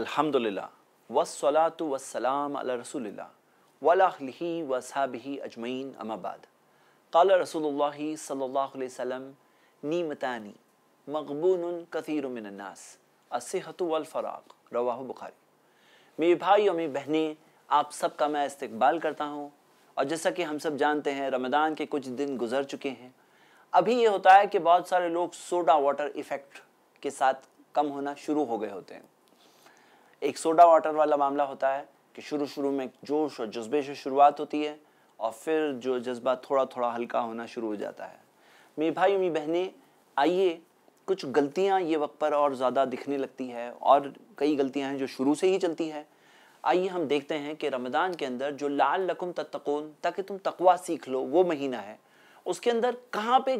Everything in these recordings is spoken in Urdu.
الحمد للہ والسلام صلاۃ وسلام رسول اللہ ولا و اجمعین اما بعد قال رسول اللہ صلی اللہ علیہ وسلم نیمتانی مغبون کثیر من الناس و والفراق رواہ بخاری میرے بھائی اور میری بہنیں آپ سب کا میں استقبال کرتا ہوں اور جیسا کہ ہم سب جانتے ہیں رمضان کے کچھ دن گزر چکے ہیں ابھی یہ ہوتا ہے کہ بہت سارے لوگ سوڈا واٹر ایفیکٹ کے ساتھ کم ہونا شروع ہو گئے ہوتے ہیں ایک سوڈا واٹر والا معاملہ ہوتا ہے کہ شروع شروع میں جوش اور جذبے سے شروعات ہوتی ہے اور پھر جو جذبہ تھوڑا تھوڑا ہلکا ہونا شروع ہو جاتا ہے میرے بہنیں آئیے کچھ غلطیاں یہ وقت پر اور زیادہ دکھنے لگتی ہے اور کئی غلطیاں ہیں جو شروع سے ہی چلتی ہے آئیے ہم دیکھتے ہیں کہ رمضان کے اندر جو لال لکم تتقون تاکہ تم تقوا سیکھ لو وہ مہینہ ہے اس کے اندر کہاں پہ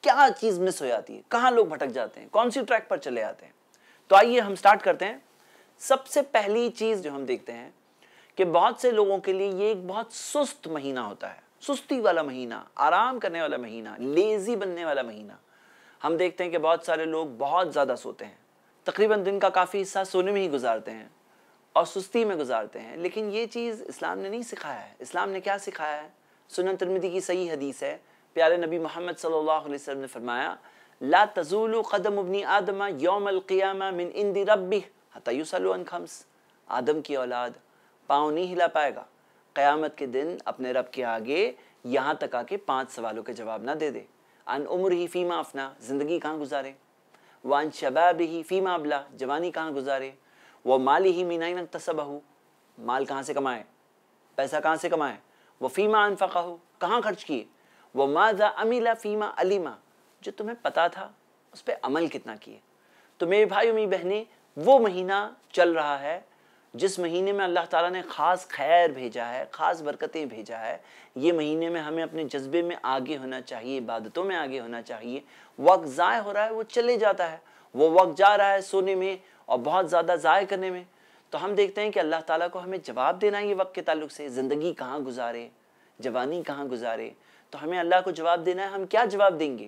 کیا چیز مس ہو جاتی ہے کہاں لوگ بھٹک جاتے ہیں کون سی ٹریک پر چلے آتے ہیں تو آئیے ہم سٹارٹ کرتے ہیں سب سے پہلی چیز جو ہم دیکھتے ہیں کہ بہت سے لوگوں کے لیے یہ ایک بہت سست مہینہ ہوتا ہے سستی والا مہینہ آرام کرنے والا مہینہ لیزی بننے والا مہینہ ہم دیکھتے ہیں کہ بہت سارے لوگ بہت زیادہ سوتے ہیں تقریباً دن کا کافی حصہ سونے میں ہی گزارتے ہیں اور سستی میں گزارتے ہیں لیکن یہ چیز اسلام نے نہیں سکھایا ہے اسلام نے کیا سکھایا ہے سنن ترمدی کی صحیح حدیث ہے پیارے نبی محمد صلی اللہ علیہ وسلم نے فرمایا لا تزول قدم ابنی آدم یوم القیامہ من اندی ربہ حتی خمس آدم کی اولاد پاؤں نہیں ہلا پائے گا قیامت کے دن اپنے رب کے آگے یہاں تک آ کے پانچ سوالوں کے جواب نہ دے دے ان عمر ہی فیما افنا زندگی کہاں گزارے وان شباب ہی فیما ابلا جوانی کہاں گزارے وہ مال ہی مینائن تصب مال کہاں سے کمائے پیسہ کہاں سے کمائے وہ فیما انفقا ہو کہاں خرچ کیے وہ مادا امیلا فیما علیما جو تمہیں پتا تھا اس پہ عمل کتنا کیے تو میرے بھائیوں میری بہنیں وہ مہینہ چل رہا ہے جس مہینے میں اللہ تعالیٰ نے خاص خیر بھیجا ہے خاص برکتیں بھیجا ہے یہ مہینے میں ہمیں اپنے جذبے میں آگے ہونا چاہیے عبادتوں میں آگے ہونا چاہیے وقت ضائع ہو رہا ہے وہ چلے جاتا ہے وہ وقت جا رہا ہے سونے میں اور بہت زیادہ ضائع کرنے میں تو ہم دیکھتے ہیں کہ اللہ تعالیٰ کو ہمیں جواب دینا ہے یہ وقت کے تعلق سے زندگی کہاں گزارے جوانی کہاں گزارے تو ہمیں اللہ کو جواب دینا ہے ہم کیا جواب دیں گے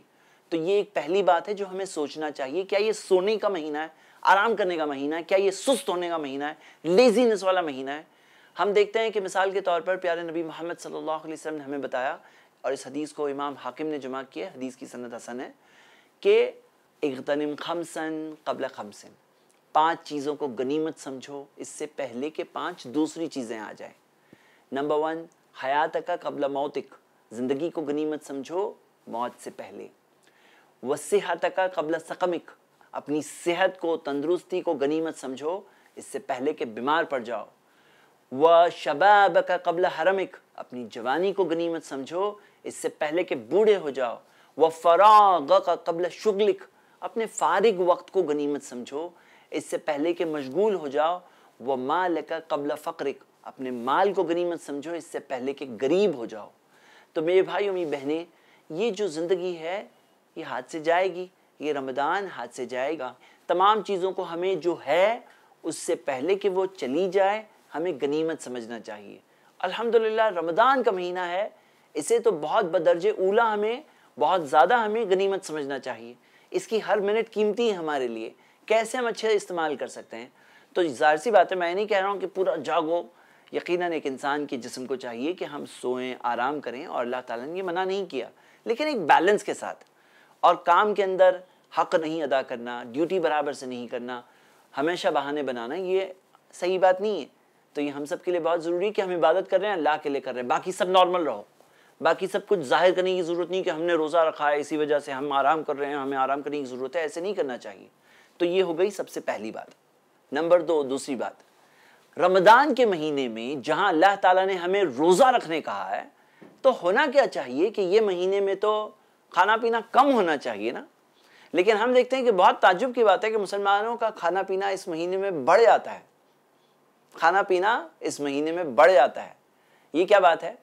تو یہ ایک پہلی بات ہے جو ہمیں سوچنا چاہیے کیا یہ سونے کا مہینہ ہے آرام کرنے کا مہینہ ہے کیا یہ سست ہونے کا مہینہ ہے لیزینس والا مہینہ ہے ہم دیکھتے ہیں کہ مثال کے طور پر پیارے نبی محمد صلی اللہ علیہ وسلم نے ہمیں بتایا اور اس حدیث کو امام حاکم نے جمع کیا ہے حدیث کی حسن کہ اغتنم خمسن خمسن قبل پانچ چیزوں کو گنیمت سمجھو اس سے پہلے پانچ دوسری چیزیں آ جائیں نمبر ون حیات کا قبل موتک زندگی کو گنیمت سمجھو موت سے پہلے وسیحت کا قبل سقمک اپنی صحت کو تندرستی کو غنیمت سمجھو اس سے پہلے کہ بیمار پڑ جاؤ وہ شباب کا قبل حرمک اپنی جوانی کو غنیمت سمجھو اس سے پہلے کہ بوڑھے ہو جاؤ وہ فراغ کا قبل اپنے فارغ وقت کو غنیمت سمجھو اس سے پہلے کہ مشغول ہو جاؤ وہ مال کا قبل اپنے مال کو غنیمت سمجھو اس سے پہلے کہ غریب ہو جاؤ تو میرے بھائی اور میری بہنیں یہ جو زندگی ہے یہ ہاتھ سے جائے گی یہ رمضان ہاتھ سے جائے گا تمام چیزوں کو ہمیں جو ہے اس سے پہلے کہ وہ چلی جائے ہمیں گنیمت سمجھنا چاہیے الحمدللہ رمضان کا مہینہ ہے اسے تو بہت بدرج اولا ہمیں بہت زیادہ ہمیں گنیمت سمجھنا چاہیے اس کی ہر منٹ قیمتی ہے ہمارے لیے کیسے ہم اچھے استعمال کر سکتے ہیں تو ظاہر سی بات ہے میں نہیں کہہ رہا ہوں کہ پورا جاگو یقیناً ایک انسان کے جسم کو چاہیے کہ ہم سوئیں آرام کریں اور اللہ تعالیٰ نے یہ منع نہیں کیا لیکن ایک بیلنس کے ساتھ اور کام کے اندر حق نہیں ادا کرنا ڈیوٹی برابر سے نہیں کرنا ہمیشہ بہانے بنانا یہ صحیح بات نہیں ہے تو یہ ہم سب کے لیے بہت ضروری ہے کہ ہم عبادت کر رہے ہیں اللہ کے لیے کر رہے ہیں باقی سب نارمل رہو باقی سب کچھ ظاہر کرنے کی ضرورت نہیں کہ ہم نے روزہ رکھا ہے اسی وجہ سے ہم آرام کر رہے ہیں ہمیں آرام کرنے کی ضرورت ہے ایسے نہیں کرنا چاہیے تو یہ ہو گئی سب سے پہلی بات نمبر دو دوسری بات رمضان کے مہینے میں جہاں اللہ تعالیٰ نے ہمیں روزہ رکھنے کہا ہے تو ہونا کیا چاہیے کہ یہ مہینے میں تو کھانا پینا کم ہونا چاہیے نا لیکن ہم دیکھتے ہیں کہ بہت تعجب کی بات ہے کہ مسلمانوں کا کھانا پینا اس مہینے میں بڑھ جاتا ہے کھانا پینا اس مہینے میں بڑھ جاتا ہے یہ کیا بات ہے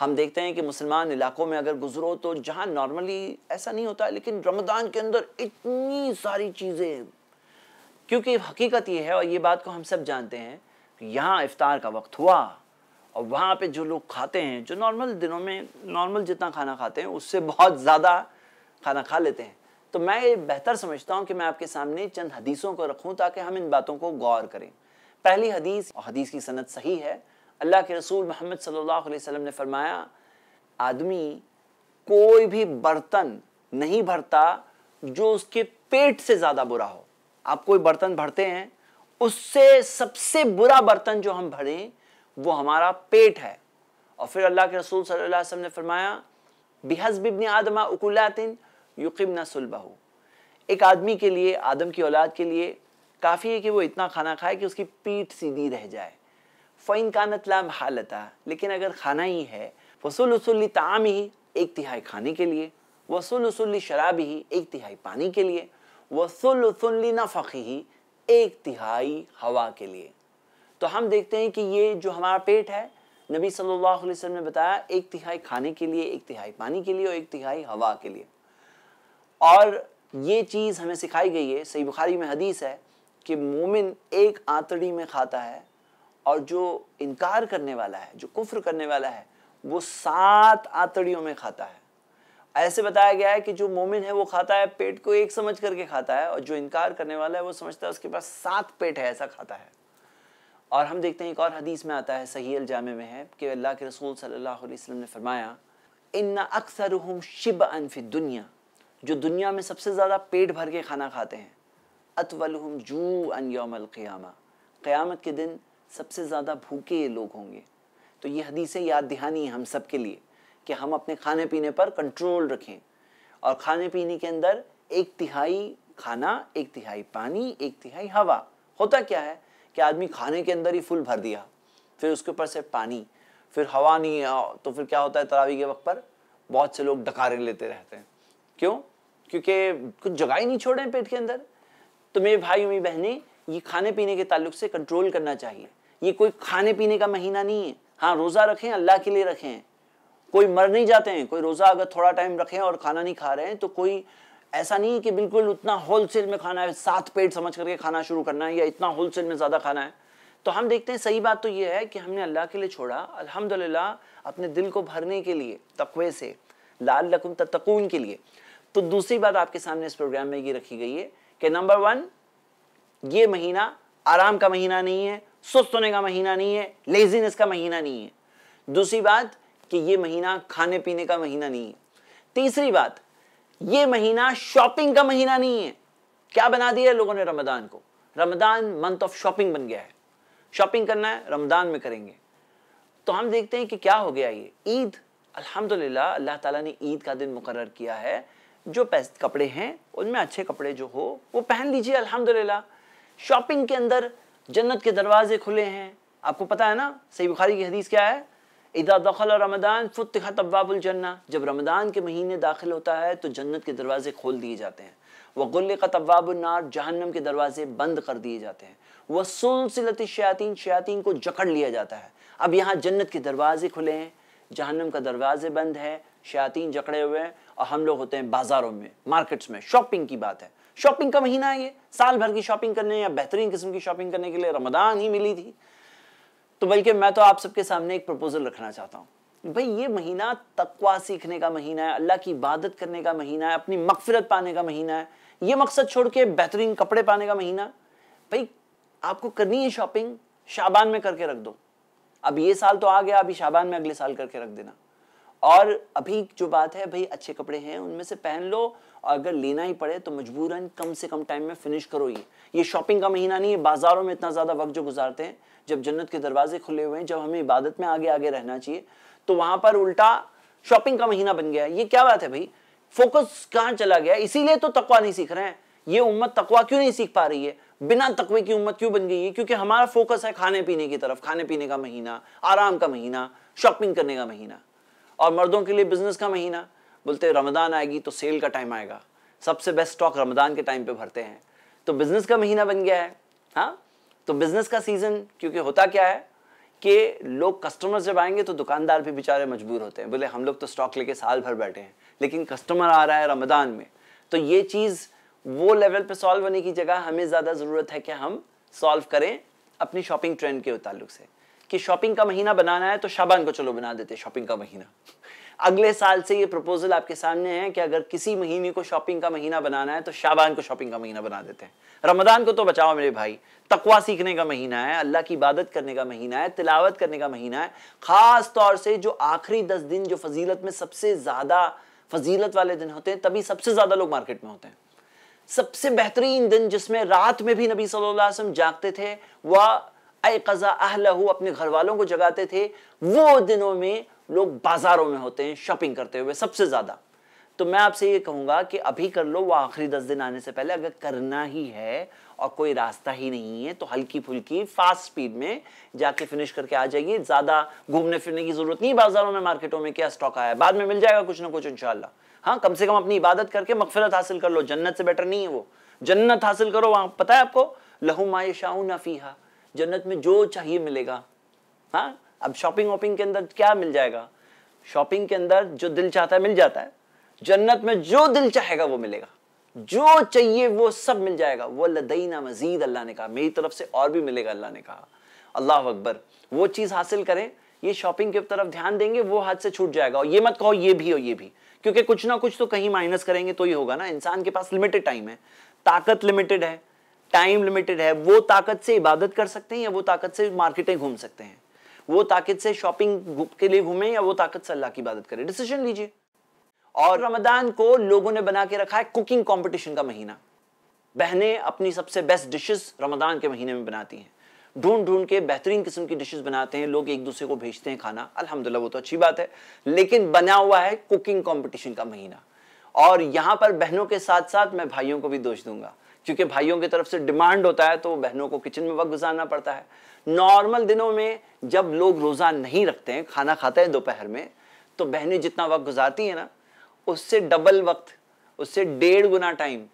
ہم دیکھتے ہیں کہ مسلمان علاقوں میں اگر گزرو تو جہاں نارملی ایسا نہیں ہوتا لیکن رمضان کے اندر اتنی ساری چیزیں کیونکہ حقیقت یہ ہے اور یہ بات کو ہم سب جانتے ہیں یہاں افطار کا وقت ہوا اور وہاں پہ جو لوگ کھاتے ہیں جو نارمل دنوں میں نارمل جتنا کھانا کھاتے ہیں اس سے بہت زیادہ کھانا کھا لیتے ہیں تو میں یہ بہتر سمجھتا ہوں کہ میں آپ کے سامنے چند حدیثوں کو رکھوں تاکہ ہم ان باتوں کو غور کریں پہلی حدیث اور حدیث کی سند صحیح ہے اللہ کے رسول محمد صلی اللہ علیہ وسلم نے فرمایا آدمی کوئی بھی برتن نہیں بھرتا جو اس کے پیٹ سے زیادہ برا ہو آپ کوئی برتن بھرتے ہیں اس سے سب سے برا برتن جو ہم بھریں وہ ہمارا پیٹ ہے اور پھر اللہ کے رسول صلی اللہ علیہ وسلم نے فرمایا بِحَزْبِ حس آدَمَا آدم عقو سُلْبَهُ ایک آدمی کے لیے آدم کی اولاد کے لیے کافی ہے کہ وہ اتنا کھانا کھائے کہ اس کی پیٹ سیدھی رہ جائے كَانَتْ لَا حالتہ لیکن اگر کھانا ہی ہے وسول وسلی تعام ہی ایک تہائی کھانے کے لیے وسول وسلی شراب ہی ایک تہائی پانی کے لیے وسول وسلی نہ ہی ایک تہائی ہوا کے لیے تو ہم دیکھتے ہیں کہ یہ جو ہمارا پیٹ ہے نبی صلی اللہ علیہ وسلم نے بتایا ایک تہائی کھانے کے لیے ایک تہائی پانی کے لیے اور ایک تہائی ہوا کے لیے اور یہ چیز ہمیں سکھائی گئی ہے صحیح بخاری میں حدیث ہے کہ مومن ایک آتڑی میں کھاتا ہے اور جو انکار کرنے والا ہے جو کفر کرنے والا ہے وہ سات آنتڑیوں میں کھاتا ہے ایسے بتایا گیا ہے کہ جو مومن ہے وہ کھاتا ہے پیٹ کو ایک سمجھ کر کے کھاتا ہے اور جو انکار کرنے والا ہے وہ سمجھتا ہے اس کے پاس سات پیٹ ہے ایسا کھاتا ہے اور ہم دیکھتے ہیں ایک اور حدیث میں آتا ہے صحیح الجامع میں ہے کہ اللہ کے رسول صلی اللہ علیہ وسلم نے فرمایا اکثر شب انف دنیا جو دنیا میں سب سے زیادہ پیٹ بھر کے کھانا کھاتے ہیں قیامت کے دن سب سے زیادہ بھوکے یہ لوگ ہوں گے تو یہ حدیثیں یاد دہانی ہیں ہم سب کے لیے کہ ہم اپنے کھانے پینے پر کنٹرول رکھیں اور کھانے پینے کے اندر ایک تہائی کھانا ایک تہائی پانی ایک تہائی ہوا ہوتا کیا ہے کہ آدمی کھانے کے اندر ہی فل بھر دیا پھر اس کے اوپر سے پانی پھر ہوا نہیں ہے تو پھر کیا ہوتا ہے تراوی کے وقت پر بہت سے لوگ ڈکارے لیتے رہتے ہیں کیوں کیونکہ کچھ جگہ ہی نہیں چھوڑے ہیں پیٹ کے اندر تو میرے بھائی میری بہنیں یہ کھانے پینے کے تعلق سے کنٹرول کرنا چاہیے یہ کوئی کھانے پینے کا مہینہ نہیں ہے ہاں روزہ رکھیں اللہ کے لیے رکھیں کوئی مر نہیں جاتے ہیں کوئی روزہ اگر تھوڑا ٹائم رکھیں اور کھانا نہیں کھا رہے ہیں تو کوئی ایسا نہیں کہ بالکل اتنا ہول سیل میں کھانا ہے سات پیٹ سمجھ کر کے کھانا شروع کرنا ہے یا اتنا ہول سیل میں زیادہ کھانا ہے تو ہم دیکھتے ہیں صحیح بات تو یہ ہے کہ ہم نے اللہ کے لیے چھوڑا الحمد للہ اپنے دل کو بھرنے کے لیے تقوی سے لال لکم تتقون کے لیے تو دوسری بات آپ کے سامنے اس پروگرام میں یہ رکھی گئی ہے کہ نمبر ون یہ مہینہ آرام کا مہینہ نہیں ہے سست ہونے کا مہینہ نہیں ہے لیزینس کا مہینہ نہیں ہے دوسری بات کہ یہ مہینہ کھانے پینے کا مہینہ نہیں ہے تیسری بات یہ مہینہ شاپنگ کا مہینہ نہیں ہے کیا بنا دیا ہے لوگوں نے رمضان کو رمضان منتھ آف شاپنگ بن گیا ہے شاپنگ کرنا ہے رمضان میں کریں گے تو ہم دیکھتے ہیں کہ کیا ہو گیا یہ عید الحمد اللہ تعالیٰ نے عید کا دن مقرر کیا ہے جو کپڑے ہیں ان میں اچھے کپڑے جو ہو وہ پہن لیجئے الحمد شاپنگ کے اندر جنت کے دروازے کھلے ہیں آپ کو پتا ہے نا صحیح بخاری کی حدیث کیا ہے اذا دخل رمضان فتحت ابواب الجنہ جب رمضان کے مہینے داخل ہوتا ہے تو جنت کے دروازے کھول دیے جاتے ہیں وغلقت ابواب النار جہنم کے دروازے بند کر دیے جاتے ہیں وہ سلسلتی شیاطین شیاطین کو جکڑ لیا جاتا ہے اب یہاں جنت کے دروازے کھلے ہیں جہنم کا دروازے بند ہے شیاطین جکڑے ہوئے ہیں اور ہم لوگ ہوتے ہیں بازاروں میں مارکیٹس میں شاپنگ کی بات ہے شاپنگ کا مہینہ ہے یہ سال بھر کی شاپنگ کرنے یا بہترین قسم کی شاپنگ کرنے کے لیے رمضان ہی ملی تھی تو بلکہ میں تو آپ سب کے سامنے ایک رکھنا چاہتا ہوں یہ مہینہ سیکھنے کا مہینہ ہے اللہ کی عبادت کرنے کا مہینہ ہے اپنی مغفرت پانے کا مہینہ ہے یہ مقصد چھوڑ کے بہترین کپڑے پانے کا مہینہ بھائی آپ کو کرنی ہے شاپنگ شابان میں کر کے رکھ دو اب یہ سال تو آ گیا ابھی شابان میں اگلے سال کر کے رکھ دینا اور ابھی جو بات ہے اچھے کپڑے ہیں ان میں سے پہن لو اگر لینا ہی پڑے تو مجبوراً کم سے کم ٹائم میں فنش کرو یہ یہ شاپنگ کا مہینہ نہیں ہے بازاروں میں اتنا زیادہ وقت جو گزارتے ہیں جب جنت کے دروازے کھلے ہوئے ہیں جب ہمیں عبادت میں آگے آگے رہنا چاہیے تو وہاں پر الٹا شاپنگ کا مہینہ بن گیا یہ کیا بات ہے فوکس کہاں چلا گیا اسی لیے تو تقوا نہیں سیکھ رہے ہیں یہ امت تقوا کیوں نہیں سیکھ پا رہی ہے بنا تقوی کی امت کیوں بن گئی ہے کیونکہ ہمارا فوکس ہے کھانے پینے کی طرف کھانے پینے کا مہینہ آرام کا مہینہ شاپنگ کرنے کا مہینہ اور مردوں کے لیے بزنس کا مہینہ بولتے آئے گی تو سیل کا ٹائم آئے گا سب سے بیسٹ رمضان کے ٹائم بھرتے ہیں تو بزنس کا مہینہ بن گیا ہے ہے ہاں؟ تو بزنس کا سیزن کیونکہ ہوتا کیا کہ لوگ جب آئیں گے تو دکاندار بھی بیچارے مجبور ہوتے ہیں بولے ہم لوگ تو اسٹاک لے کے سال بھر بیٹھے ہیں لیکن کسٹمر آ رہا ہے رمضان میں تو یہ چیز وہ لیول پہ سالو ہونے کی جگہ ہمیں زیادہ ضرورت ہے کہ ہم سالو کریں اپنی شاپنگ ٹرینڈ کے سے کہ شاپنگ کا مہینہ بنانا ہے تو شابان کو چلو بنا دیتے شاپنگ کا مہینہ اگلے سال سے یہ پروپوزل آپ کے سامنے ہے کہ اگر کسی مہینے کو شاپنگ کا مہینہ بنانا ہے تو شابان کو شاپنگ کا مہینہ بنا دیتے ہیں رمضان کو تو بچاؤ میرے بھائی تقوی سیکھنے کا مہینہ ہے اللہ کی عبادت کرنے کا مہینہ ہے تلاوت کرنے کا مہینہ ہے خاص طور سے جو آخری دس دن جو فضیلت میں سب سے زیادہ فضیلت والے دن ہوتے ہیں تبھی ہی سب سے زیادہ لوگ مارکیٹ میں ہوتے ہیں سب سے بہترین دن جس میں رات میں بھی نبی صلی اللہ علیہ وسلم جاگتے تھے وہ قزا ل اپنے گھر والوں کو جگاتے تھے وہ دنوں میں لوگ بازاروں میں ہوتے ہیں شاپنگ کرتے ہوئے سب سے زیادہ تو میں آپ سے یہ کہوں گا کہ ابھی کر لو وہ آخری دس دن آنے سے پہلے اگر کرنا ہی ہے اور کوئی راستہ ہی نہیں ہے تو ہلکی پھلکی فاسٹ سپیڈ میں جا کے فنش کر کے آ جائیے زیادہ گھومنے پھرنے کی ضرورت نہیں بازاروں میں مارکیٹوں میں کیا سٹاک آیا ہے بعد میں مل جائے گا کچھ نہ کچھ انشاءاللہ ہاں کم سے کم اپنی عبادت کر کے مغفرت حاصل کر لو جنت سے بیٹر نہیں ہے وہ جنت حاصل کرو وہاں پتا ہے آپ کو لہو ما شاہی ہا جنت میں جو چاہیے ملے گا ہاں اب شاپنگ کے اندر کیا مل جائے گا شاپنگ کے اندر جو دل چاہتا ہے ہے مل جاتا جنت میں جو دل چاہے گا وہ ملے گا جو چاہیے وہ سب مل جائے گا وہ مزید اللہ نے کہا میری طرف سے اور بھی ملے گا اللہ نے کہا اللہ اکبر وہ چیز حاصل کریں یہ شاپنگ کے طرف دھیان دیں گے وہ ہاتھ سے چھوٹ جائے گا اور یہ مت کہو یہ بھی اور یہ بھی کیونکہ کچھ نہ کچھ تو کہیں مائنس کریں گے تو یہ ہوگا نا انسان کے پاس لمیٹڈ ٹائم ہے طاقت لمیٹڈ ہے ٹائم ہے وہ طاقت سے عبادت کر سکتے ہیں یا وہ طاقت سے مارکیٹیں گھوم سکتے ہیں وہ طاقت سے شاپنگ کے لیے گھومیں یا وہ طاقت سے اللہ کی عبادت کریں لیجئے اور رمضان کو لوگوں نے بنا کے رکھا ہے کوکنگ کا مہینہ بہنیں اپنی سب سے بیسٹ ڈشز رمضان کے مہینے میں بناتی ہیں ڈھونڈ ڈھونڈ کے بہترین قسم کی ڈشز بناتے ہیں لوگ ایک دوسرے کو بھیجتے ہیں کھانا الحمد للہ وہ تو اچھی بات ہے لیکن بنا ہوا ہے کوکنگ کمپٹیشن کا مہینہ اور یہاں پر بہنوں کے ساتھ ساتھ میں بھائیوں کو بھی دوش دوں گا کیونکہ بھائیوں کی طرف سے ڈیمانڈ ہوتا ہے تو بہنوں کو کچن میں وقت گزارنا پڑتا ہے نارمل دنوں میں جب لوگ روزہ نہیں رکھتے ہیں کھانا کھاتے ہیں دوپہر میں تو بہنیں جتنا وقت گزارتی ہیں نا اس سے ڈبل وقت اس سے ڈیڑھ گنا ٹائم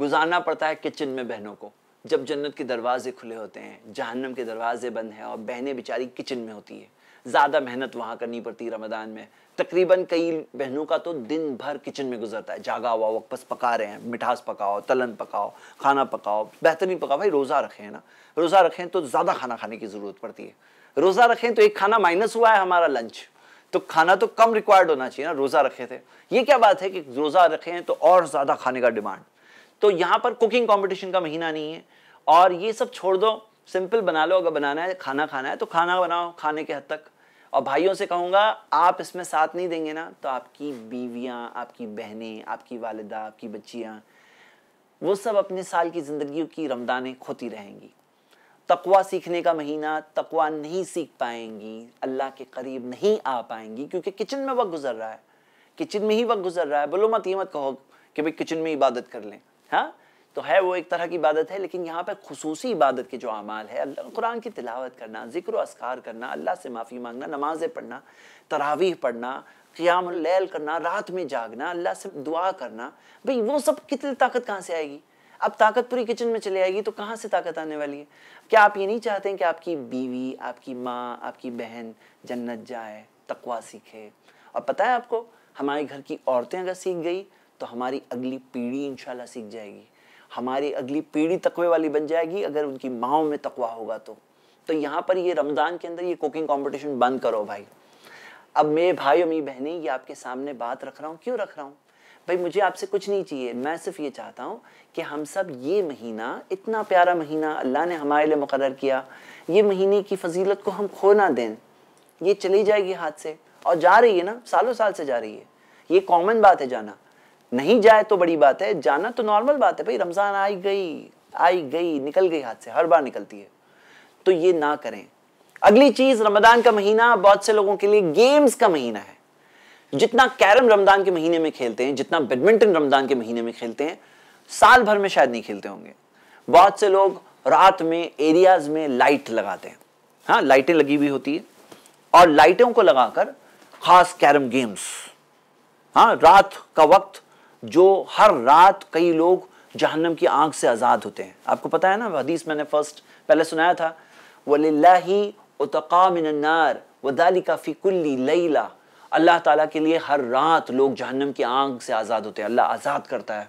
گزارنا پڑتا ہے کچن میں بہنوں کو جب جنت کے دروازے کھلے ہوتے ہیں جہنم کے دروازے بند ہیں اور بہنیں بیچاری کچن میں ہوتی ہیں زیادہ محنت وہاں کرنی پڑتی رمضان میں تقریباً کئی بہنوں کا تو دن بھر کچن میں گزرتا ہے جاگا ہوا وقت پکا رہے ہیں مٹھاس پکاؤ تلن پکاؤ کھانا پکاؤ بہترین پکاؤ بھائی روزہ رکھیں نا روزہ رکھیں تو زیادہ کھانا کھانے کی ضرورت پڑتی ہے روزہ رکھیں تو ایک کھانا مائنس ہوا ہے ہمارا لنچ تو کھانا تو کم ریکوائرڈ ہونا چاہیے نا روزہ رکھے تھے یہ کیا بات ہے کہ روزہ رکھیں تو اور زیادہ کھانے کا ڈیمانڈ تو یہاں پر کوکنگ کمپٹیشن کا مہینہ نہیں ہے اور یہ سب چھوڑ دو سمپل بنا لو اگر بنانا ہے کھانا کھانا ہے تو کھانا بناؤ کھانے کے حد تک اور بھائیوں سے کہوں گا آپ اس میں ساتھ نہیں دیں گے نا تو آپ کی بیویاں آپ کی بہنیں آپ کی والدہ آپ کی بچیاں وہ سب اپنے سال کی زندگیوں کی رمضانیں کھوتی رہیں گی تقوی سیکھنے کا مہینہ تقوی نہیں سیکھ پائیں گی اللہ کے قریب نہیں آ پائیں گی کیونکہ کچن میں وقت گزر رہا ہے کچن میں ہی وقت گزر رہا ہے بولو مت کہو کہ بھائی کچن میں عبادت کر لیں ہاں تو ہے وہ ایک طرح کی عبادت ہے لیکن یہاں پہ خصوصی عبادت کے جو اعمال ہے اللہ قرآن کی تلاوت کرنا ذکر و اذکار کرنا اللہ سے معافی مانگنا نمازیں پڑھنا تراویح پڑھنا قیام اللیل کرنا رات میں جاگنا اللہ سے دعا کرنا بھئی وہ سب کتنی طاقت کہاں سے آئے گی اب طاقت پوری کچن میں چلے آئے گی تو کہاں سے طاقت آنے والی ہے کیا آپ یہ نہیں چاہتے ہیں کہ آپ کی بیوی آپ کی ماں آپ کی بہن جنت جائے تقوا سیکھے اور پتہ ہے آپ کو ہمارے گھر کی عورتیں اگر سیکھ گئی تو ہماری اگلی پیڑھی انشاءاللہ سیکھ جائے گی ہماری اگلی پیڑی تقوی والی بن جائے گی اگر ان کی ماں میں تقوی ہوگا تو تو یہاں پر یہ رمضان کے اندر یہ کوکنگ کمپٹیشن بند کرو بھائی اب میں بھائی امی بہنیں یہ آپ کے سامنے بات رکھ رہا ہوں کیوں رکھ رہا ہوں بھائی مجھے آپ سے کچھ نہیں چاہیے میں صرف یہ چاہتا ہوں کہ ہم سب یہ مہینہ اتنا پیارا مہینہ اللہ نے ہمارے لیے مقرر کیا یہ مہینے کی فضیلت کو ہم کھو نہ دیں یہ چلی جائے گی ہاتھ سے اور جا رہی ہے نا سالوں سال سے جا رہی ہے یہ کامن بات ہے جانا نہیں جائے تو بڑی بات ہے جانا تو نارمل بات ہے بھئی رمضان آئی گئی آئی گئی نکل گئی ہاتھ سے ہر بار نکلتی ہے تو یہ نہ کریں اگلی چیز رمضان کا مہینہ بہت سے لوگوں کے لیے گیمز کا مہینہ ہے جتنا کیرم رمضان کے مہینے میں کھیلتے ہیں جتنا بیڈمنٹن رمضان کے مہینے میں کھیلتے ہیں سال بھر میں شاید نہیں کھیلتے ہوں گے بہت سے لوگ رات میں ایریاز میں لائٹ لگاتے ہیں ہاں لائٹیں لگی ہوئی ہوتی ہیں اور لائٹوں کو لگا کر خاص کیرم گیمز ہاں رات کا وقت جو ہر رات کئی لوگ جہنم کی آنکھ سے آزاد ہوتے ہیں آپ کو پتہ ہے نا حدیث میں نے فرسٹ پہلے سنایا تھا وَلِلَّهِ النَّارِ وَذَلِكَ فِي كُلِّ لَيْلَ اللہ تعالیٰ کے لیے ہر رات لوگ جہنم کی آنکھ سے آزاد ہوتے ہیں اللہ آزاد کرتا ہے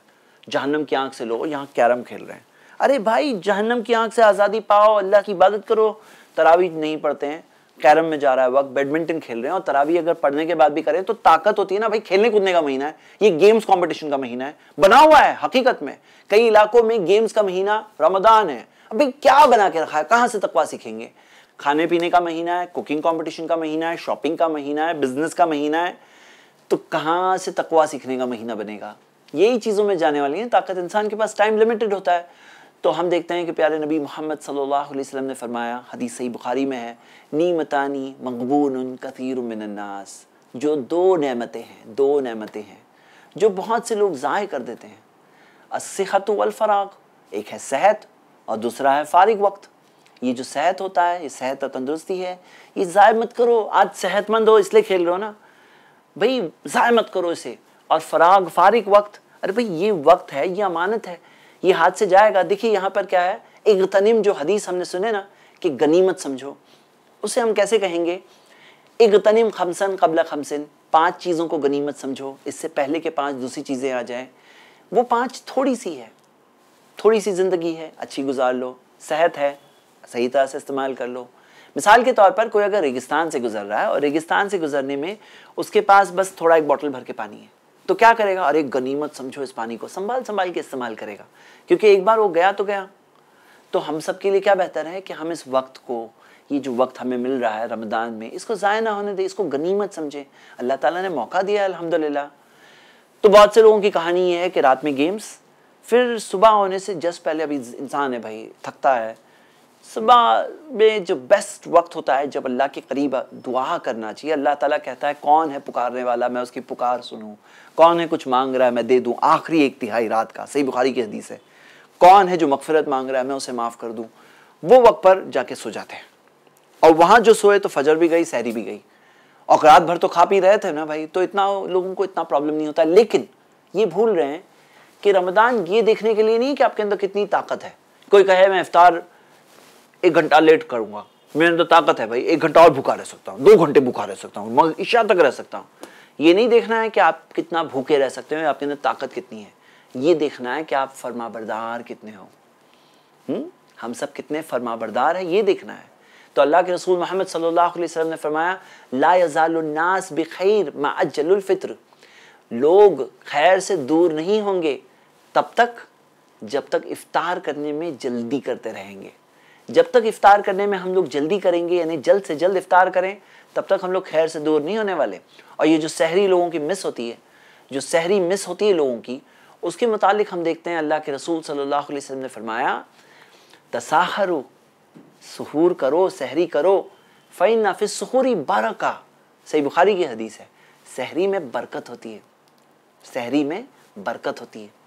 جہنم کی آنکھ سے لوگ یہاں کیرم کھیل رہے ہیں ارے بھائی جہنم کی آنکھ سے آزادی پاؤ اللہ کی عبادت کرو تراویج نہیں پڑتے ہیں کیرم میں جا رہا ہے وقت بیڈمنٹن کھیل رہے ہیں اور تراوی اگر پڑھنے کے بعد بھی کریں تو طاقت ہوتی ہے نا بھائی کھیلنے کودنے کا مہینہ ہے یہ گیمز کا مہینہ ہے بنا ہوا ہے حقیقت میں کئی علاقوں میں گیمز کا مہینہ رمضان ہے ابھی کیا بنا کے رکھا ہے کہاں سے تقوا سیکھیں گے کھانے پینے کا مہینہ ہے کوکنگ کمپٹیشن کا مہینہ ہے شاپنگ کا مہینہ ہے بزنس کا مہینہ ہے تو کہاں سے تقوا سیکھنے کا مہینہ بنے گا یہی چیزوں میں جانے والی ہیں طاقت انسان کے پاس ٹائم لمیٹڈ ہوتا ہے تو ہم دیکھتے ہیں کہ پیارے نبی محمد صلی اللہ علیہ وسلم نے فرمایا حدیث صحیح بخاری میں ہے نیمتانی مغبون الناس جو دو نعمتیں ہیں دو نعمتیں ہیں جو بہت سے لوگ ضائع کر دیتے ہیں الصحت والفراغ ایک ہے صحت اور دوسرا ہے فارغ وقت یہ جو صحت ہوتا ہے یہ صحت اور تندرستی ہے یہ ضائع مت کرو آج صحت مند ہو اس لیے کھیل رہو نا بھئی ضائع مت کرو اسے اور فراغ فارغ وقت ارے بھائی یہ وقت ہے یہ امانت ہے یہ ہاتھ سے جائے گا دیکھیے یہاں پر کیا ہے اغتنم جو حدیث ہم نے سنے نا کہ غنیمت سمجھو اسے ہم کیسے کہیں گے اغتنم خمسن قبل خمسن پانچ چیزوں کو غنیمت سمجھو اس سے پہلے کے پانچ دوسری چیزیں آ جائیں وہ پانچ تھوڑی سی ہے تھوڑی سی زندگی ہے اچھی گزار لو صحت ہے صحیح طرح سے استعمال کر لو مثال کے طور پر کوئی اگر ریگستان سے گزر رہا ہے اور ریگستان سے گزرنے میں اس کے پاس بس تھوڑا ایک بوٹل بھر کے پانی ہے تو کیا کرے گا ارے گنیمت سمجھو اس پانی کو سنبھال سنبھال کے استعمال کرے گا کیونکہ ایک بار وہ گیا تو گیا تو ہم سب کے لیے کیا بہتر ہے کہ ہم اس اس اس وقت وقت کو کو کو یہ جو ہمیں مل رہا ہے رمضان میں ضائع نہ ہونے سمجھے اللہ تعالیٰ نے موقع دیا تو بہت سے لوگوں کی کہانی یہ ہے کہ رات میں گیمس پھر صبح ہونے سے جسٹ پہلے ابھی انسان ہے بھائی تھکتا ہے صبح میں جو بیسٹ وقت ہوتا ہے جب اللہ کے قریب دعا کرنا چاہیے اللہ تعالیٰ کہتا ہے کون ہے پکارنے والا میں اس کی پکار سنوں کون ہے کچھ مانگ رہا ہے میں دے دوں آخری ایک تہائی رات کا صحیح بخاری کی حدیث ہے کون ہے جو مغفرت مانگ رہا ہے میں اسے معاف کر دوں وہ وقت پر جا کے سو جاتے ہیں اور اور وہاں جو سوئے تو فجر بھی بھی گئی گئی رات بھر تو کھا پی رہے تھے نا بھائی تو اتنا لوگوں کو اتنا پرابلم نہیں ہوتا لیکن یہ بھول رہے ہیں کہ رمضان یہ دیکھنے کے لیے نہیں کہ آپ کے اندر کتنی طاقت ہے کوئی کہے میں افطار ایک گھنٹہ لیٹ کروں گا میرے اندر طاقت ہے بھائی ایک گھنٹہ اور بھوکا رہ سکتا ہوں دو گھنٹے بھوکا رہ سکتا ہوں عشاء تک رہ سکتا ہوں یہ نہیں دیکھنا ہے کہ آپ کتنا بھوکے رہ سکتے ہو آپ کے اندر طاقت کتنی ہے یہ دیکھنا ہے کہ آپ فرما بردار کتنے ہو ہم سب کتنے فرما بردار ہیں یہ دیکھنا ہے تو اللہ کے رسول محمد صلی اللہ علیہ وسلم نے فرمایا لا يزال الناس بخیر ما اجل الفطر لوگ خیر سے دور نہیں ہوں گے تب تک جب تک افطار کرنے میں جلدی کرتے رہیں گے جب تک افطار کرنے میں ہم لوگ جلدی کریں گے یعنی جلد سے جلد افطار کریں تب تک ہم لوگ خیر سے دور نہیں ہونے والے اور یہ جو سہری لوگوں کی مس ہوتی ہے جو سہری مس ہوتی ہے لوگوں کی اس کے متعلق ہم دیکھتے ہیں اللہ کے رسول صلی اللہ علیہ وسلم نے فرمایا تساہرو سہور کرو سحری کرو فہوری بَرَقَ صحیح بخاری کی حدیث ہے سہری میں برکت ہوتی ہے سہری میں برکت ہوتی ہے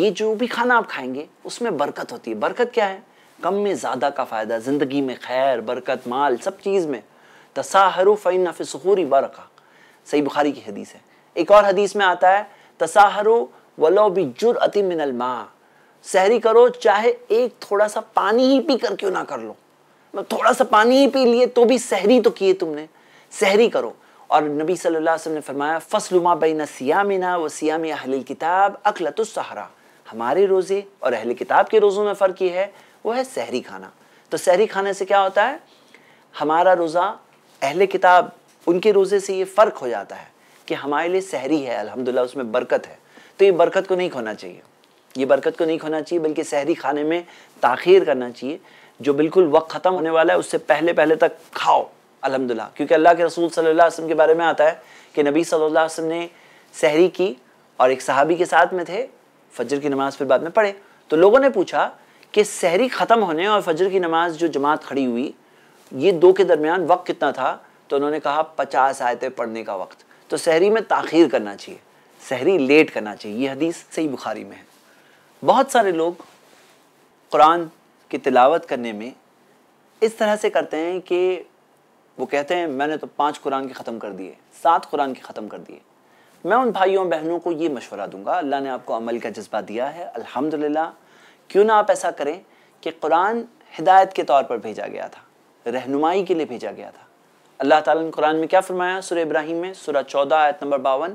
یہ جو بھی کھانا آپ کھائیں گے اس میں برکت ہوتی ہے برکت کیا ہے کم میں زیادہ کا فائدہ زندگی میں خیر برکت مال سب چیز میں تساہرو فین فی سخوری برقہ صحیح بخاری کی حدیث ہے ایک اور حدیث میں آتا ہے تساہرو ولو بی جرعت من الماء سہری کرو چاہے ایک تھوڑا سا پانی ہی پی کر کیوں نہ کر لو مطلب تھوڑا سا پانی ہی پی لیے تو بھی سہری تو کیے تم نے سہری کرو اور نبی صلی اللہ علیہ وسلم نے فرمایا فصل ما بین سیامنا و سیام اہل کتاب اقلت السہرا ہمارے روزے اور اہل کتاب کے روزوں میں فرق یہ ہے وہ ہے سہری کھانا تو سہری کھانے سے کیا ہوتا ہے ہمارا روزہ اہل کتاب ان کے روزے سے یہ فرق ہو جاتا ہے کہ ہمارے لیے سحری ہے الحمدللہ اس میں برکت ہے تو یہ برکت کو نہیں کھونا چاہیے یہ برکت کو نہیں کھونا چاہیے بلکہ سحری کھانے میں تاخیر کرنا چاہیے جو بالکل وقت ختم ہونے والا ہے اس سے پہلے پہلے تک کھاؤ الحمدللہ کیونکہ اللہ کے رسول صلی اللہ علیہ وسلم کے بارے میں آتا ہے کہ نبی صلی اللہ علیہ وسلم نے سحری کی اور ایک صحابی کے ساتھ میں تھے فجر کی نماز پھر بعد میں پڑھے تو لوگوں نے پوچھا کہ سحری ختم ہونے اور فجر کی نماز جو جماعت کھڑی ہوئی یہ دو کے درمیان وقت کتنا تھا تو انہوں نے کہا پچاس آیتیں پڑھنے کا وقت تو سہری میں تاخیر کرنا چاہیے سہری لیٹ کرنا چاہیے یہ حدیث صحیح بخاری میں ہے بہت سارے لوگ قرآن کی تلاوت کرنے میں اس طرح سے کرتے ہیں کہ وہ کہتے ہیں میں نے تو پانچ قرآن کے ختم کر دیے سات قرآن کے ختم کر دیے میں ان بھائیوں بہنوں کو یہ مشورہ دوں گا اللہ نے آپ کو عمل کا جذبہ دیا ہے الحمدللہ کیوں نہ آپ ایسا کریں کہ قرآن ہدایت کے طور پر بھیجا گیا تھا رہنمائی کے لیے بھیجا گیا تھا اللہ تعالیٰ نے قرآن میں کیا فرمایا سورہ ابراہیم میں سورہ چودہ آیت نمبر باون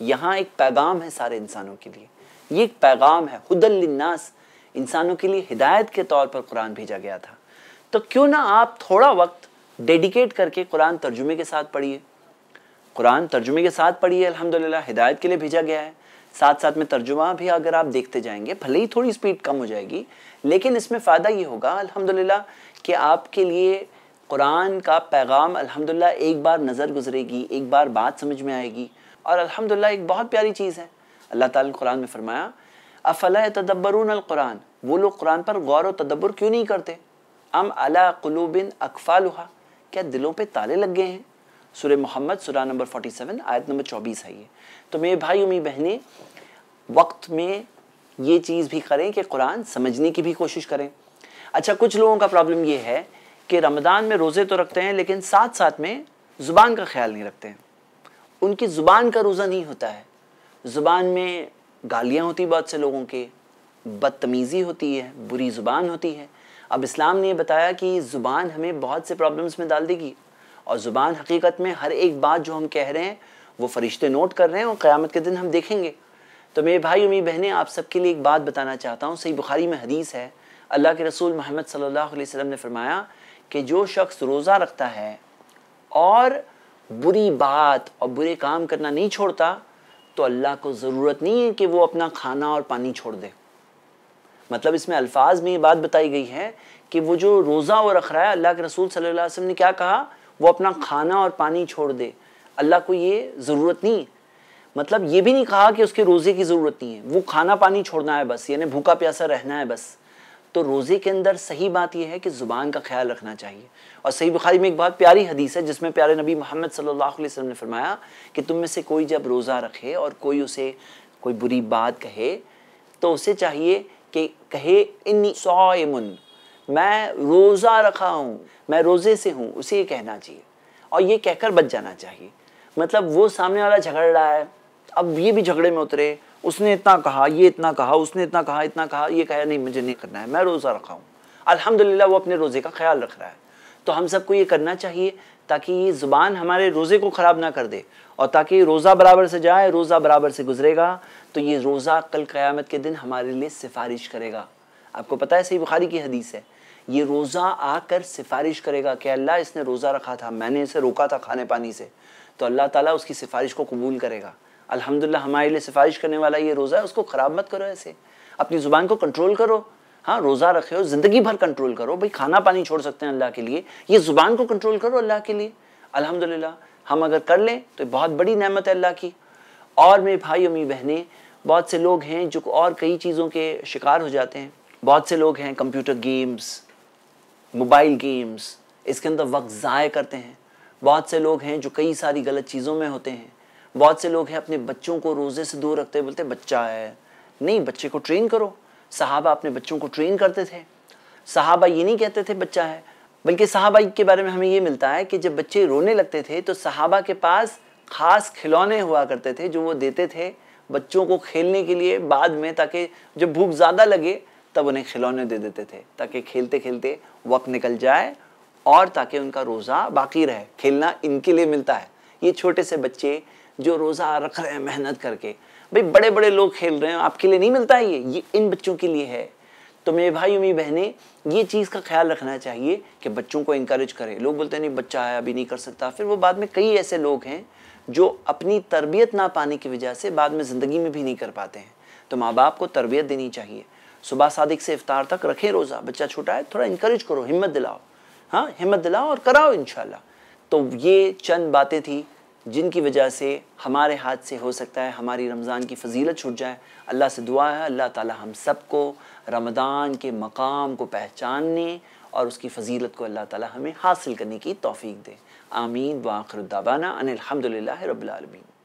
یہاں ایک پیغام ہے سارے انسانوں کے لیے یہ ایک پیغام ہے ہد للناس انسانوں کے لیے ہدایت کے طور پر قرآن بھیجا گیا تھا تو کیوں نہ آپ تھوڑا وقت ڈیڈیکیٹ کر کے قرآن ترجمے کے ساتھ پڑھیے قرآن ترجمے کے ساتھ پڑھیے الحمدللہ ہدایت کے لیے بھیجا گیا ہے ساتھ ساتھ میں ترجمہ بھی اگر آپ دیکھتے جائیں گے پھلے ہی تھوڑی اسپیڈ کم ہو جائے گی لیکن اس میں فائدہ یہ ہوگا الحمدللہ کہ آپ کے لیے قرآن کا پیغام الحمدللہ ایک بار نظر گزرے گی ایک بار بات سمجھ میں آئے گی اور الحمدللہ ایک بہت پیاری چیز ہے اللہ تعالیٰ نے قرآن میں فرمایا افلا تدبرون القرآن وہ لوگ قرآن پر غور و تدبر کیوں نہیں کرتے ام عَلَىٰ قُلُوبٍ بن کیا دلوں پہ تالے لگ گئے ہیں سورہ محمد سورہ نمبر 47 آیت نمبر 24 ہے یہ تو میرے بھائی اور میری بہنیں وقت میں یہ چیز بھی کریں کہ قرآن سمجھنے کی بھی کوشش کریں اچھا کچھ لوگوں کا پرابلم یہ ہے کہ رمضان میں روزے تو رکھتے ہیں لیکن ساتھ ساتھ میں زبان کا خیال نہیں رکھتے ہیں ان کی زبان کا روزہ نہیں ہوتا ہے زبان میں گالیاں ہوتی بہت سے لوگوں کے بدتمیزی ہوتی ہے بری زبان ہوتی ہے اب اسلام نے یہ بتایا کہ زبان ہمیں بہت سے پرابلمس میں ڈال دے گی اور زبان حقیقت میں ہر ایک بات جو ہم کہہ رہے ہیں وہ فرشتے نوٹ کر رہے ہیں اور قیامت کے دن ہم دیکھیں گے تو میرے بھائی اور میری بہنیں آپ سب کے لیے ایک بات بتانا چاہتا ہوں صحیح بخاری میں حدیث ہے اللہ کے رسول محمد صلی اللہ علیہ وسلم نے فرمایا کہ جو شخص روزہ رکھتا ہے اور بری بات اور برے کام کرنا نہیں چھوڑتا تو اللہ کو ضرورت نہیں ہے کہ وہ اپنا کھانا اور پانی چھوڑ دے مطلب اس میں الفاظ میں یہ بات بتائی گئی ہے کہ وہ جو روزہ وہ رکھ رہا ہے اللہ کے رسول صلی اللہ علیہ وسلم نے کیا کہا وہ اپنا کھانا اور پانی چھوڑ دے اللہ کو یہ ضرورت نہیں مطلب یہ بھی نہیں کہا کہ اس کے روزے کی ضرورت نہیں ہے وہ کھانا پانی چھوڑنا ہے بس یعنی بھوکا پیاسا رہنا ہے بس تو روزے کے اندر صحیح بات یہ ہے کہ زبان کا خیال رکھنا چاہیے اور صحیح بخاری میں ایک بہت پیاری حدیث ہے جس میں پیارے نبی محمد صلی اللہ علیہ وسلم نے فرمایا کہ تم میں سے کوئی جب روزہ رکھے اور کوئی اسے کوئی بری بات کہے تو اسے چاہیے کہ کہے انی سوائے میں روزہ رکھا ہوں میں روزے سے ہوں اسے یہ کہنا چاہیے اور یہ کہہ کر بچ جانا چاہیے مطلب وہ سامنے والا جھگڑ رہا ہے اب یہ بھی جھگڑے میں اترے اس نے اتنا کہا یہ اتنا کہا اس نے اتنا کہا اتنا کہا یہ کہا نہیں مجھے نہیں کرنا ہے میں روزہ رکھا ہوں الحمد وہ اپنے روزے کا خیال رکھ رہا ہے تو ہم سب کو یہ کرنا چاہیے تاکہ یہ زبان ہمارے روزے کو خراب نہ کر دے اور تاکہ روزہ برابر سے جائے روزہ برابر سے گزرے گا تو یہ روزہ کل قیامت کے دن ہمارے لیے سفارش کرے گا آپ کو پتا ہے صحیح بخاری کی حدیث ہے یہ روزہ آ کر سفارش کرے گا کہ اللہ اس نے روزہ رکھا تھا میں نے اسے روکا تھا کھانے پانی سے تو اللہ تعالیٰ اس کی سفارش کو قبول کرے گا الحمدللہ ہمارے لیے سفارش کرنے والا یہ روزہ ہے اس کو خراب مت کرو ایسے اپنی زبان کو کنٹرول کرو ہاں روزہ رکھے ہو زندگی بھر کنٹرول کرو بھائی کھانا پانی چھوڑ سکتے ہیں اللہ کے لیے یہ زبان کو کنٹرول کرو اللہ کے لیے الحمدللہ ہم اگر کر لیں تو بہت بڑی نعمت ہے اللہ کی اور میرے بھائی اور میری بہنیں بہت سے لوگ ہیں جو اور کئی چیزوں کے شکار ہو جاتے ہیں بہت سے لوگ ہیں کمپیوٹر گیمز موبائل گیمز اس کے اندر وقت ضائع کرتے ہیں بہت سے لوگ ہیں جو کئی ساری غلط چیزوں میں ہوتے ہیں بہت سے لوگ ہیں اپنے بچوں کو روزے سے دور رکھتے بلتے بولتے بچہ ہے نہیں بچے کو ٹرین کرو صحابہ اپنے بچوں کو ٹرین کرتے تھے صحابہ یہ نہیں کہتے تھے بچہ ہے بلکہ صحابہ کے بارے میں ہمیں یہ ملتا ہے کہ جب بچے رونے لگتے تھے تو صحابہ کے پاس خاص کھلونے ہوا کرتے تھے جو وہ دیتے تھے بچوں کو کھیلنے کے لیے بعد میں تاکہ جب بھوک زیادہ لگے تب انہیں کھلونے دے دیتے تھے تاکہ کھیلتے کھیلتے وقت نکل جائے اور تاکہ ان کا روزہ باقی رہے کھیلنا ان کے لیے ملتا ہے یہ چھوٹے سے بچے جو روزہ رکھ رہے ہیں محنت کر کے بھائی بڑے بڑے لوگ کھیل رہے ہیں آپ کے لیے نہیں ملتا ہے یہ یہ ان بچوں کے لیے ہے تو میرے بھائی امی بہنیں یہ چیز کا خیال رکھنا چاہیے کہ بچوں کو انکریج کرے لوگ بولتے ہیں نہیں بچہ ہے ابھی نہیں کر سکتا پھر وہ بعد میں کئی ایسے لوگ ہیں جو اپنی تربیت نہ پانے کی وجہ سے بعد میں زندگی میں بھی نہیں کر پاتے ہیں تو ماں باپ کو تربیت دینی چاہیے صبح صادق سے افطار تک رکھیں روزہ بچہ چھوٹا ہے تھوڑا انکریج کرو ہمت دلاؤ ہاں ہمت دلاؤ اور کراؤ انشاءاللہ تو یہ چند باتیں تھیں جن کی وجہ سے ہمارے ہاتھ سے ہو سکتا ہے ہماری رمضان کی فضیلت چھوٹ جائے اللہ سے دعا ہے اللہ تعالی ہم سب کو رمضان کے مقام کو پہچاننے اور اس کی فضیلت کو اللہ تعالی ہمیں حاصل کرنے کی توفیق دے آمین وآخر الدعوانا الدابانہ ان الحمدللہ رب العالمین